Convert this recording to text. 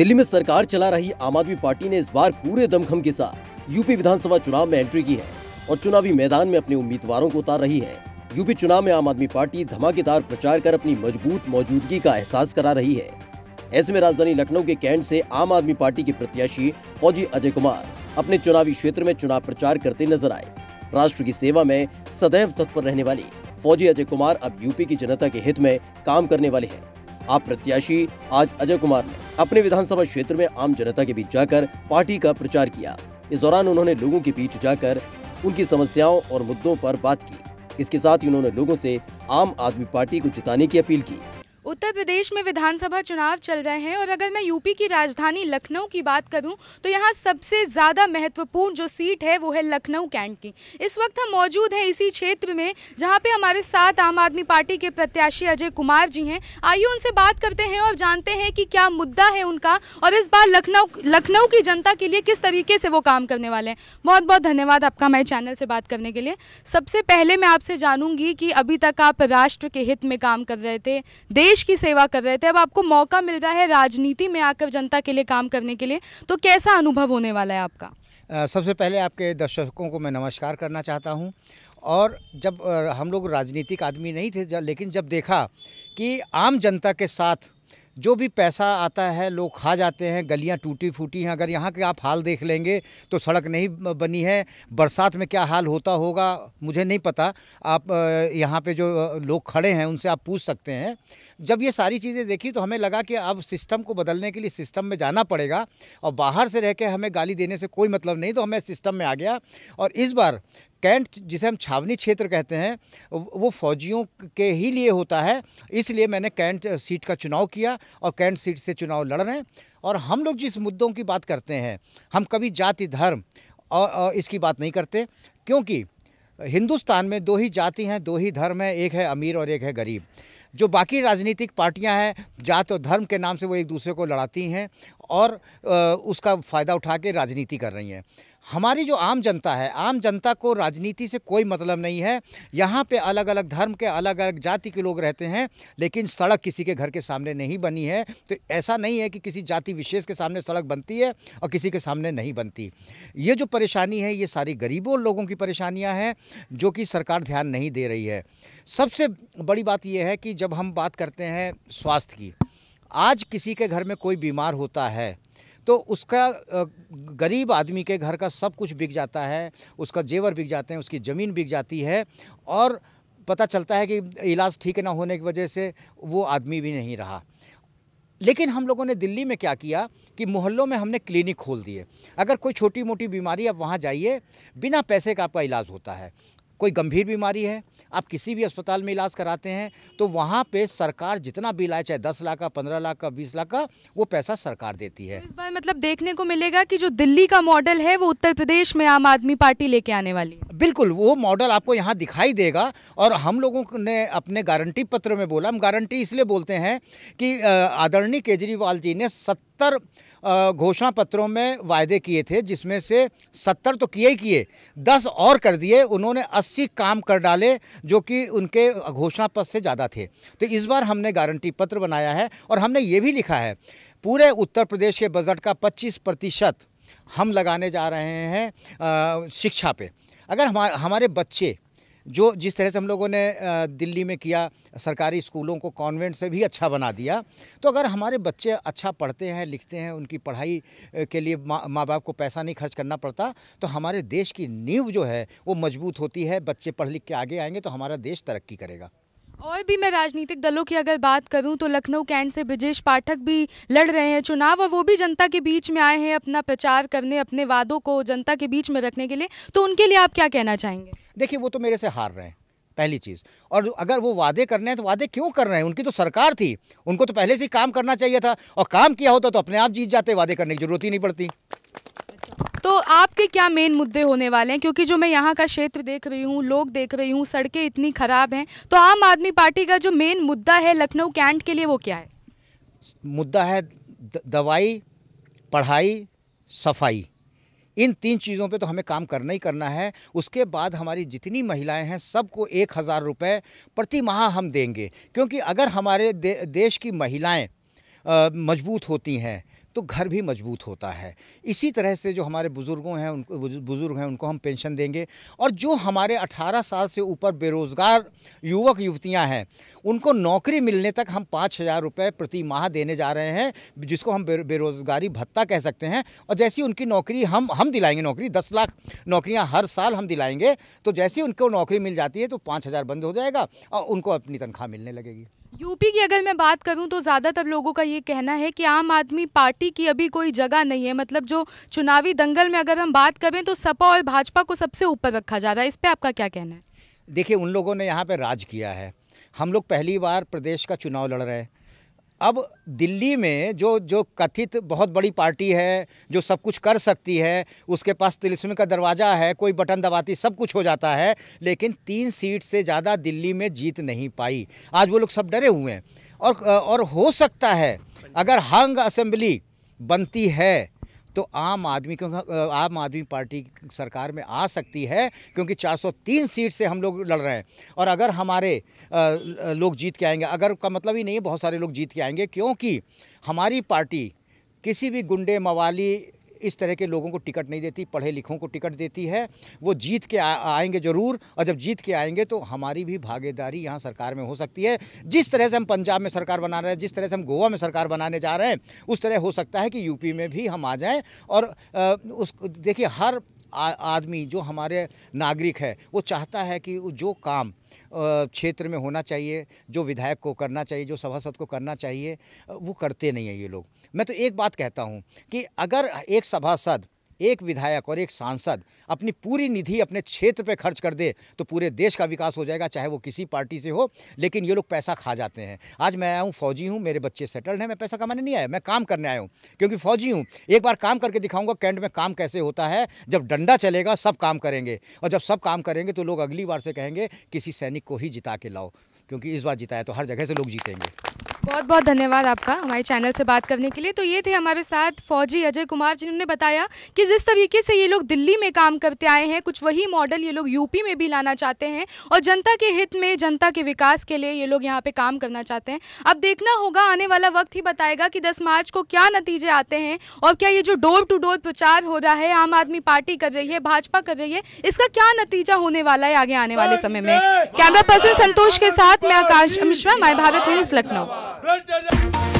दिल्ली में सरकार चला रही आम आदमी पार्टी ने इस बार पूरे दमखम के साथ यूपी विधानसभा चुनाव में एंट्री की है और चुनावी मैदान में अपने उम्मीदवारों को उतार रही है यूपी चुनाव में आम आदमी पार्टी धमाकेदार प्रचार कर अपनी मजबूत मौजूदगी का एहसास करा रही है ऐसे में राजधानी लखनऊ के कैंट से आम आदमी पार्टी के प्रत्याशी फौजी अजय कुमार अपने चुनावी क्षेत्र में चुनाव प्रचार करते नजर आए राष्ट्र की सेवा में सदैव तत्पर रहने वाली फौजी अजय कुमार अब यूपी की जनता के हित में काम करने वाले हैं आप प्रत्याशी आज अजय कुमार ने अपने विधानसभा क्षेत्र में आम जनता के बीच जाकर पार्टी का प्रचार किया इस दौरान उन्होंने लोगों के बीच जाकर उनकी समस्याओं और मुद्दों पर बात की इसके साथ ही उन्होंने लोगों से आम आदमी पार्टी को जिताने की अपील की उत्तर प्रदेश में विधानसभा चुनाव चल रहे हैं और अगर मैं यूपी की राजधानी लखनऊ की बात करूं तो यहाँ सबसे ज़्यादा महत्वपूर्ण जो सीट है वो है लखनऊ कैंट की इस वक्त हम मौजूद हैं इसी क्षेत्र में जहाँ पे हमारे साथ आम आदमी पार्टी के प्रत्याशी अजय कुमार जी हैं आइए उनसे बात करते हैं और जानते हैं कि क्या मुद्दा है उनका और इस बार लखनऊ लखनऊ की जनता के लिए किस तरीके से वो काम करने वाले हैं बहुत बहुत धन्यवाद आपका मेरे चैनल से बात करने के लिए सबसे पहले मैं आपसे जानूंगी कि अभी तक आप राष्ट्र के हित में काम कर रहे थे देश की सेवा कर रहे थे अब आपको मौका मिल रहा है राजनीति में आकर जनता के लिए काम करने के लिए तो कैसा अनुभव होने वाला है आपका सबसे पहले आपके दर्शकों को मैं नमस्कार करना चाहता हूँ और जब हम लोग राजनीतिक आदमी नहीं थे लेकिन जब देखा कि आम जनता के साथ जो भी पैसा आता है लोग खा जाते हैं गलियां टूटी फूटी हैं अगर यहाँ के आप हाल देख लेंगे तो सड़क नहीं बनी है बरसात में क्या हाल होता होगा मुझे नहीं पता आप यहाँ पे जो लोग खड़े हैं उनसे आप पूछ सकते हैं जब ये सारी चीज़ें देखी तो हमें लगा कि अब सिस्टम को बदलने के लिए सिस्टम में जाना पड़ेगा और बाहर से रह के हमें गाली देने से कोई मतलब नहीं तो हमें सिस्टम में आ गया और इस बार कैंट जिसे हम छावनी क्षेत्र कहते हैं वो फौजियों के ही लिए होता है इसलिए मैंने कैंट सीट का चुनाव किया और कैंट सीट से चुनाव लड़ रहे हैं और हम लोग जिस मुद्दों की बात करते हैं हम कभी जाति धर्म और इसकी बात नहीं करते क्योंकि हिंदुस्तान में दो ही जाति हैं दो ही धर्म हैं एक है अमीर और एक है गरीब जो बाकी राजनीतिक पार्टियां हैं जात और धर्म के नाम से वो एक दूसरे को लड़ाती हैं और उसका फ़ायदा उठा के राजनीति कर रही हैं हमारी जो आम जनता है आम जनता को राजनीति से कोई मतलब नहीं है यहाँ पे अलग अलग धर्म के अलग अलग जाति के लोग रहते हैं लेकिन सड़क किसी के घर के सामने नहीं बनी है तो ऐसा नहीं है कि किसी जाति विशेष के सामने सड़क बनती है और किसी के सामने नहीं बनती ये जो परेशानी है ये सारी गरीबों लोगों की परेशानियाँ हैं जो कि सरकार ध्यान नहीं दे रही है सबसे बड़ी बात यह है कि जब हम बात करते हैं स्वास्थ्य की आज किसी के घर में कोई बीमार होता है तो उसका गरीब आदमी के घर का सब कुछ बिक जाता है उसका जेवर बिक जाते हैं उसकी ज़मीन बिक जाती है और पता चलता है कि इलाज ठीक ना होने की वजह से वो आदमी भी नहीं रहा लेकिन हम लोगों ने दिल्ली में क्या किया कि मोहल्लों में हमने क्लिनिक खोल दिए अगर कोई छोटी मोटी बीमारी आप वहाँ जाइए बिना पैसे का आपका इलाज होता है कोई गंभीर बीमारी है आप किसी भी अस्पताल में इलाज कराते हैं तो वहाँ पे सरकार जितना बिल आए चाहे दस लाख का पंद्रह लाख का बीस लाख का वो पैसा सरकार देती है तो इस बार मतलब देखने को मिलेगा कि जो दिल्ली का मॉडल है वो उत्तर प्रदेश में आम आदमी पार्टी लेके आने वाली है बिल्कुल वो मॉडल आपको यहाँ दिखाई देगा और हम लोगों ने अपने गारंटी पत्र में बोला हम गारंटी इसलिए बोलते हैं कि आदरणीय केजरीवाल जी ने सत्तर घोषणा पत्रों में वायदे किए थे जिसमें से सत्तर तो किए ही किए दस और कर दिए उन्होंने अस्सी काम कर डाले जो कि उनके घोषणा पत्र से ज़्यादा थे तो इस बार हमने गारंटी पत्र बनाया है और हमने ये भी लिखा है पूरे उत्तर प्रदेश के बजट का पच्चीस प्रतिशत हम लगाने जा रहे हैं शिक्षा पे अगर हमारे बच्चे जो जिस तरह से हम लोगों ने दिल्ली में किया सरकारी स्कूलों को कॉन्वेंट से भी अच्छा बना दिया तो अगर हमारे बच्चे अच्छा पढ़ते हैं लिखते हैं उनकी पढ़ाई के लिए माँ मा बाप को पैसा नहीं खर्च करना पड़ता तो हमारे देश की नींव जो है वो मजबूत होती है बच्चे पढ़ लिख के आगे आएंगे तो हमारा देश तरक्की करेगा और भी मैं राजनीतिक दलों की अगर बात करूं तो लखनऊ कैंट से ब्रजेश पाठक भी लड़ रहे हैं चुनाव और वो भी जनता के बीच में आए हैं अपना प्रचार करने अपने वादों को जनता के बीच में रखने के लिए तो उनके लिए आप क्या कहना चाहेंगे देखिए वो तो मेरे से हार रहे हैं पहली चीज़ और अगर वो वादे कर रहे हैं तो वादे क्यों कर रहे हैं उनकी तो सरकार थी उनको तो पहले से ही काम करना चाहिए था और काम किया होता तो अपने आप जीत जाते वादे करने की जरूरत ही नहीं पड़ती तो आपके क्या मेन मुद्दे होने वाले हैं क्योंकि जो मैं यहाँ का क्षेत्र देख रही हूँ लोग देख रही हूँ सड़कें इतनी ख़राब हैं तो आम आदमी पार्टी का जो मेन मुद्दा है लखनऊ कैंट के लिए वो क्या है मुद्दा है दवाई पढ़ाई सफाई इन तीन चीज़ों पे तो हमें काम करना ही करना है उसके बाद हमारी जितनी महिलाएं हैं सबको एक हज़ार रुपये प्रति माह हम देंगे क्योंकि अगर हमारे दे, देश की महिलाएं मजबूत होती हैं तो घर भी मजबूत होता है इसी तरह से जो हमारे बुज़ुर्गों हैं उनको बुज़ुर्ग हैं उनको हम पेंशन देंगे और जो हमारे 18 साल से ऊपर बेरोज़गार युवक युवतियां हैं उनको नौकरी मिलने तक हम पाँच हज़ार रुपये प्रति माह देने जा रहे हैं जिसको हम बेरोज़गारी भत्ता कह सकते हैं और जैसी उनकी नौकरी हम हम दिलाएंगे नौकरी दस लाख नौकरियाँ हर साल हम दिलाएंगे तो जैसी उनको नौकरी मिल जाती है तो पाँच हज़ार बंद हो जाएगा और उनको अपनी तनख्वाह मिलने लगेगी यूपी की अगर मैं बात करूं तो ज़्यादातर लोगों का ये कहना है कि आम आदमी पार्टी की अभी कोई जगह नहीं है मतलब जो चुनावी दंगल में अगर हम बात करें तो सपा और भाजपा को सबसे ऊपर रखा जा रहा है इस पर आपका क्या कहना है देखिए उन लोगों ने यहाँ पर राज किया है हम लोग पहली बार प्रदेश का चुनाव लड़ रहे हैं अब दिल्ली में जो जो कथित बहुत बड़ी पार्टी है जो सब कुछ कर सकती है उसके पास तिलिस्मी का दरवाज़ा है कोई बटन दबाती सब कुछ हो जाता है लेकिन तीन सीट से ज़्यादा दिल्ली में जीत नहीं पाई आज वो लोग सब डरे हुए हैं और और हो सकता है अगर हंग असेंबली बनती है तो आम आदमी क्यों आम आदमी पार्टी सरकार में आ सकती है क्योंकि 403 सीट से हम लोग लड़ रहे हैं और अगर हमारे लोग जीत के आएंगे अगर का मतलब ही नहीं है बहुत सारे लोग जीत के आएंगे क्योंकि हमारी पार्टी किसी भी गुंडे मवाली इस तरह के लोगों को टिकट नहीं देती पढ़े लिखों को टिकट देती है वो जीत के आ, आएंगे ज़रूर और जब जीत के आएंगे तो हमारी भी भागीदारी यहाँ सरकार में हो सकती है जिस तरह से हम पंजाब में सरकार बना रहे हैं जिस तरह से हम गोवा में सरकार बनाने जा रहे हैं उस तरह हो सकता है कि यूपी में भी हम आ जाएँ और उस देखिए हर आदमी जो हमारे नागरिक है वो चाहता है कि जो काम क्षेत्र में होना चाहिए जो विधायक को करना चाहिए जो सभासद को करना चाहिए वो करते नहीं हैं ये लोग मैं तो एक बात कहता हूँ कि अगर एक सभासद एक विधायक और एक सांसद अपनी पूरी निधि अपने क्षेत्र पर खर्च कर दे तो पूरे देश का विकास हो जाएगा चाहे वो किसी पार्टी से हो लेकिन ये लोग पैसा खा जाते हैं आज मैं आया हूँ फौजी हूँ मेरे बच्चे सेटल्ड हैं मैं पैसा कमाने नहीं आया मैं काम करने आया हूँ क्योंकि फौजी हूँ एक बार काम करके दिखाऊंगा कैंट में काम कैसे होता है जब डंडा चलेगा सब काम करेंगे और जब सब काम करेंगे तो लोग अगली बार से कहेंगे किसी सैनिक को ही जिता के लाओ क्योंकि इस बार जिताया तो हर जगह से लोग जीतेंगे बहुत बहुत धन्यवाद आपका हमारे चैनल से बात करने के लिए तो ये थे हमारे साथ फौजी अजय कुमार जिन्होंने बताया कि जिस तरीके से ये लोग दिल्ली में काम करते आए हैं कुछ वही मॉडल ये लोग यूपी में भी लाना चाहते हैं और जनता के हित में जनता के विकास के लिए ये लोग यहाँ पे काम करना चाहते हैं अब देखना होगा आने वाला वक्त ही बताएगा कि दस मार्च को क्या नतीजे आते हैं और क्या ये जो डोर टू डोर प्रचार हो रहा है आम आदमी पार्टी कर रही है भाजपा कर रही है इसका क्या नतीजा होने वाला है आगे आने वाले हाँ समय में कैमरा पर्सन संतोष के साथ मैं Akash Mishra my Bharat News Lucknow Röntgenler.